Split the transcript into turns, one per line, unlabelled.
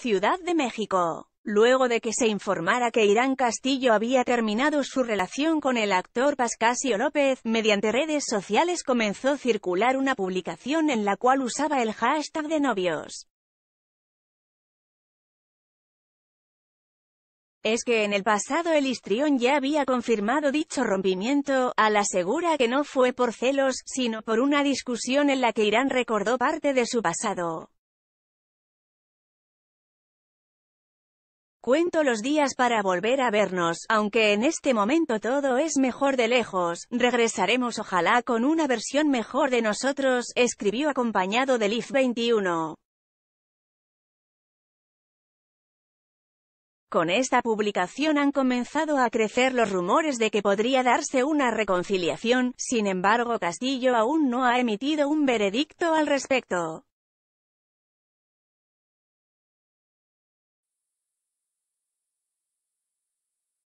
Ciudad de México. Luego de que se informara que Irán Castillo había terminado su relación con el actor Pascasio López, mediante redes sociales comenzó a circular una publicación en la cual usaba el hashtag de novios. Es que en el pasado el histrión ya había confirmado dicho rompimiento, al asegura que no fue por celos, sino por una discusión en la que Irán recordó parte de su pasado. Cuento los días para volver a vernos, aunque en este momento todo es mejor de lejos, regresaremos ojalá con una versión mejor de nosotros, escribió acompañado de IF 21. Con esta publicación han comenzado a crecer los rumores de que podría darse una reconciliación, sin embargo Castillo aún no ha emitido un veredicto al respecto.